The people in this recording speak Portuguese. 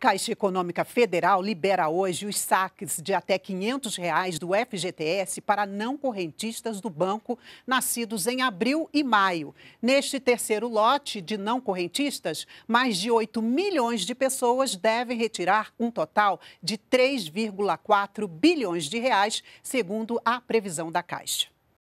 Caixa Econômica Federal libera hoje os saques de até R$ 500 reais do FGTS para não correntistas do banco nascidos em abril e maio. Neste terceiro lote de não correntistas, mais de 8 milhões de pessoas devem retirar um total de 3,4 bilhões de reais, segundo a previsão da Caixa.